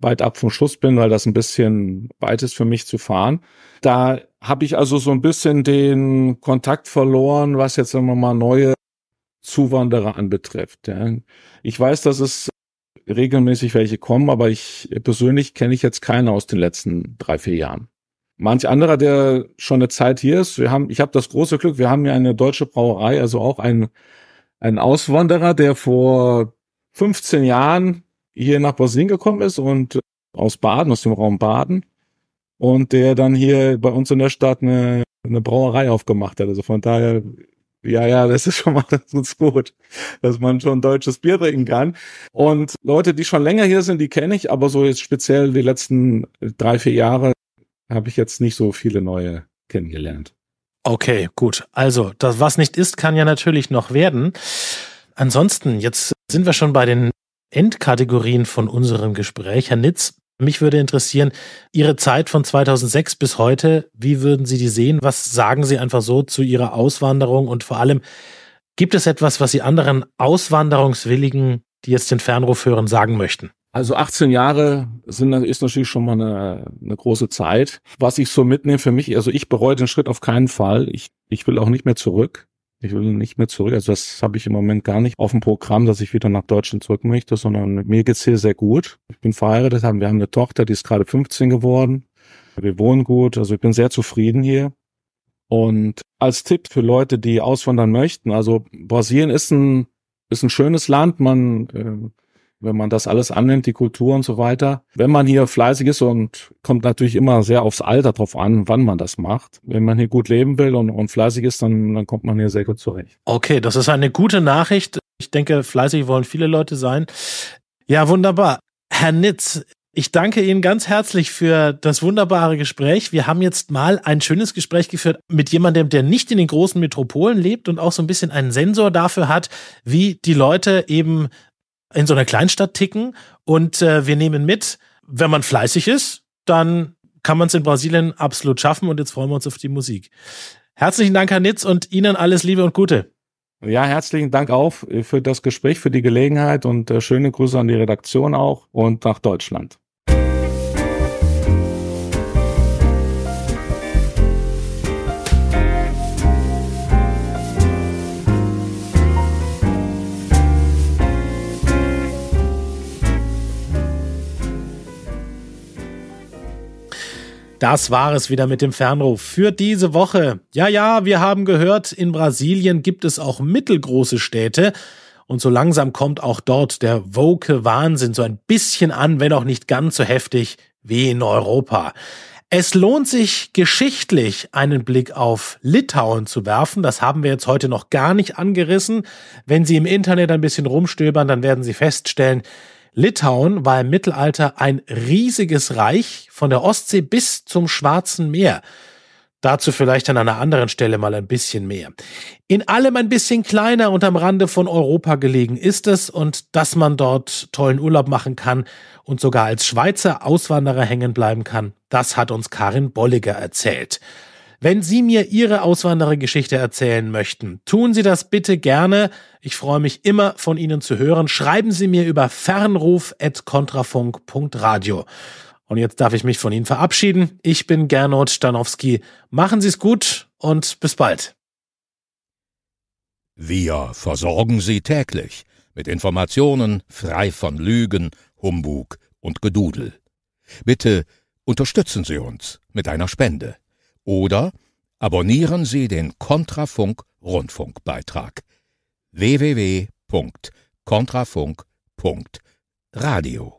weit ab vom Schuss bin, weil das ein bisschen weit ist für mich zu fahren. Da habe ich also so ein bisschen den Kontakt verloren, was jetzt immer mal neue Zuwanderer anbetrifft. Ich weiß, dass es regelmäßig welche kommen, aber ich persönlich kenne ich jetzt keine aus den letzten drei, vier Jahren. Manch anderer, der schon eine Zeit hier ist, wir haben, ich habe das große Glück, wir haben hier eine deutsche Brauerei, also auch ein, ein Auswanderer, der vor 15 Jahren hier nach Bosnien gekommen ist und äh, aus Baden, aus dem Raum Baden und der dann hier bei uns in der Stadt eine, eine Brauerei aufgemacht hat. Also von daher, ja, ja, das ist schon mal ganz gut, dass man schon deutsches Bier trinken kann. Und Leute, die schon länger hier sind, die kenne ich, aber so jetzt speziell die letzten drei, vier Jahre habe ich jetzt nicht so viele neue kennengelernt. Okay, gut. Also, das, was nicht ist, kann ja natürlich noch werden. Ansonsten, jetzt sind wir schon bei den Endkategorien von unserem Gespräch. Herr Nitz, mich würde interessieren, Ihre Zeit von 2006 bis heute, wie würden Sie die sehen? Was sagen Sie einfach so zu Ihrer Auswanderung? Und vor allem, gibt es etwas, was Sie anderen Auswanderungswilligen, die jetzt den Fernruf hören, sagen möchten? Also 18 Jahre sind, ist natürlich schon mal eine, eine große Zeit. Was ich so mitnehme für mich, also ich bereue den Schritt auf keinen Fall. Ich, ich will auch nicht mehr zurück. Ich will nicht mehr zurück. Also das habe ich im Moment gar nicht auf dem Programm, dass ich wieder nach Deutschland zurück möchte, sondern mir geht's hier sehr gut. Ich bin verheiratet, haben, wir haben eine Tochter, die ist gerade 15 geworden. Wir wohnen gut, also ich bin sehr zufrieden hier. Und als Tipp für Leute, die auswandern möchten, also Brasilien ist ein, ist ein schönes Land, man, äh, wenn man das alles annimmt, die Kultur und so weiter. Wenn man hier fleißig ist und kommt natürlich immer sehr aufs Alter drauf an, wann man das macht. Wenn man hier gut leben will und, und fleißig ist, dann, dann kommt man hier sehr gut zurecht. Okay, das ist eine gute Nachricht. Ich denke, fleißig wollen viele Leute sein. Ja, wunderbar. Herr Nitz, ich danke Ihnen ganz herzlich für das wunderbare Gespräch. Wir haben jetzt mal ein schönes Gespräch geführt mit jemandem, der nicht in den großen Metropolen lebt und auch so ein bisschen einen Sensor dafür hat, wie die Leute eben in so einer Kleinstadt ticken und äh, wir nehmen mit, wenn man fleißig ist, dann kann man es in Brasilien absolut schaffen und jetzt freuen wir uns auf die Musik. Herzlichen Dank, Herr Nitz, und Ihnen alles Liebe und Gute. Ja, herzlichen Dank auch für das Gespräch, für die Gelegenheit und äh, schöne Grüße an die Redaktion auch und nach Deutschland. Das war es wieder mit dem Fernruf für diese Woche. Ja, ja, wir haben gehört, in Brasilien gibt es auch mittelgroße Städte. Und so langsam kommt auch dort der woke Wahnsinn so ein bisschen an, wenn auch nicht ganz so heftig wie in Europa. Es lohnt sich geschichtlich einen Blick auf Litauen zu werfen. Das haben wir jetzt heute noch gar nicht angerissen. Wenn Sie im Internet ein bisschen rumstöbern, dann werden Sie feststellen, Litauen war im Mittelalter ein riesiges Reich von der Ostsee bis zum Schwarzen Meer. Dazu vielleicht an einer anderen Stelle mal ein bisschen mehr. In allem ein bisschen kleiner und am Rande von Europa gelegen ist es und dass man dort tollen Urlaub machen kann und sogar als Schweizer Auswanderer hängen bleiben kann, das hat uns Karin Bolliger erzählt. Wenn Sie mir Ihre Auswanderergeschichte erzählen möchten, tun Sie das bitte gerne. Ich freue mich immer von Ihnen zu hören. Schreiben Sie mir über fernruf.kontrafunk.radio. Und jetzt darf ich mich von Ihnen verabschieden. Ich bin Gernot Stanowski. Machen Sie es gut und bis bald. Wir versorgen Sie täglich mit Informationen frei von Lügen, Humbug und Gedudel. Bitte unterstützen Sie uns mit einer Spende oder abonnieren Sie den Kontrafunk Rundfunkbeitrag www.kontrafunk.radio